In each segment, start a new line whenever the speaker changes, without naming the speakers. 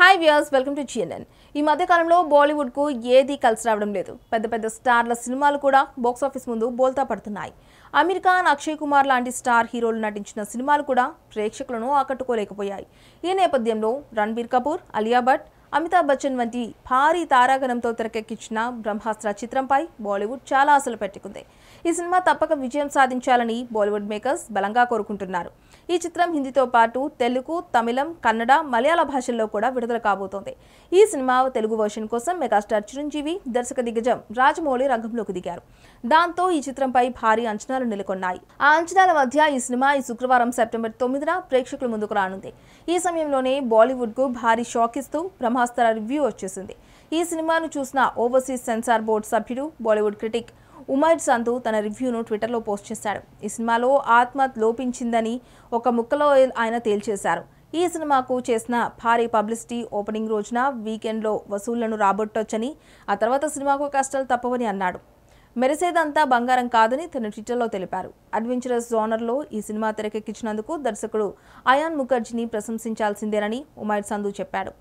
hi viewers welcome to GNN ఈ మధ్యకాలంలో బాలీవుడ్కు ఏది కలిసి రావడం లేదు పెద్ద పెద్ద స్టార్ల సినిమాలు కూడా బాక్సాఫీస్ ముందు బోల్తా పడుతున్నాయి అమీర్ ఖాన్ అక్షయ్ కుమార్ లాంటి స్టార్ హీరోలు నటించిన సినిమాలు కూడా ప్రేక్షకులను ఆకట్టుకోలేకపోయాయి ఈ నేపథ్యంలో రణ్బీర్ కపూర్ అలియా భట్ అమితాబ్ బచ్చన్ వంటి భారీ తారాగణంతో తెరకెక్కించిన బ్రహ్మాస్త్ర చిత్రంపై బాలీవుడ్ చాలా ఆశలు పెట్టుకుంది ఈ సినిమా తప్పక విజయం సాధించాలని బాలీవుడ్ మేకర్స్ బలంగా కోరుకుంటున్నారు ఈ చిత్రం హిందీతో పాటు తెలుగు తమిళం కన్నడ మలయాళ భాషల్లో కూడా విడుదల కాబోతోంది ఈ సినిమా తెలుగు వర్షన్ కోసం మెగాస్టార్ చిరంజీవి దర్శక దిగ్గజం రాజమౌళి రంగంలోకి దిగారు దాంతో ఈ చిత్రంపై భారీ అంచనాలు నెలకొన్నాయి ఆ అంచనాల మధ్య ఈ సినిమా ఈ శుక్రవారం సెప్టెంబర్ తొమ్మిదిన ప్రేక్షకుల ముందుకు రానుంది ఈ సమయంలోనే బాలీవుడ్కు భారీ షాక్ ఇస్తూ బ్రహ్మ బ్రహ్మాస్త్ర రివ్యూ వచ్చేసింది ఈ సినిమాను చూసిన ఓవర్సీస్ సెన్సార్ బోర్డు సభ్యుడు బాలీవుడ్ క్రిటిక్ ఉమైర్ సంధు తన రివ్యూను ట్విట్టర్లో పోస్ట్ చేశాడు ఈ సినిమాలో ఆత్మ లోపించిందని ఒక ముక్కలో ఆయన తేల్చేశారు ఈ సినిమాకు చేసిన భారీ పబ్లిసిటీ ఓపెనింగ్ రోజున వీకెండ్లో వసూళ్లను రాబట్టొచ్చని ఆ తర్వాత సినిమాకు కష్టాలు తప్పవని అన్నాడు మెరిసేదంతా బంగారం కాదని తన ట్విట్టర్లో తెలిపారు అడ్వెంచరస్ జోనర్లో ఈ సినిమా తెరకెక్కించినందుకు దర్శకుడు అయాన్ ముఖర్జీని ప్రశంసించాల్సిందేనని ఉమైర్ సంధు చెప్పాడు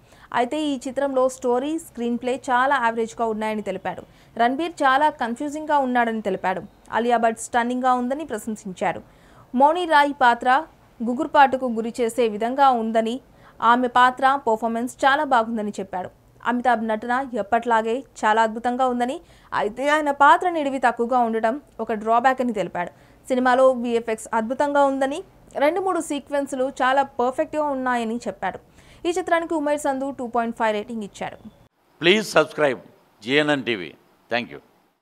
అయితే ఈ చిత్రంలో స్టోరీ స్క్రీన్ ప్లే చాలా యావరేజ్గా ఉన్నాయని తెలిపాడు రణబీర్ చాలా కన్ఫ్యూజింగ్గా ఉన్నాడని తెలిపాడు అలియా భట్ స్టన్నింగ్గా ఉందని ప్రశంసించాడు మౌని రాయ్ పాత్ర గుగుర్పాటుకు గురి చేసే విధంగా ఉందని ఆమె పాత్ర పర్ఫార్మెన్స్ చాలా బాగుందని చెప్పాడు అమితాబ్ నటన ఎప్పట్లాగే చాలా అద్భుతంగా ఉందని అయితే ఆయన పాత్ర నిడివి తక్కువగా ఉండటం ఒక డ్రాబ్యాక్ అని తెలిపాడు సినిమాలో విఎఫ్ఎక్స్ అద్భుతంగా ఉందని రెండు మూడు సీక్వెన్స్లు చాలా పర్ఫెక్ట్గా ఉన్నాయని చెప్పాడు ఈ చిత్రానికి Umair Sandhu two point five rating ఇచ్చాడు please subscribe GNN TV thank you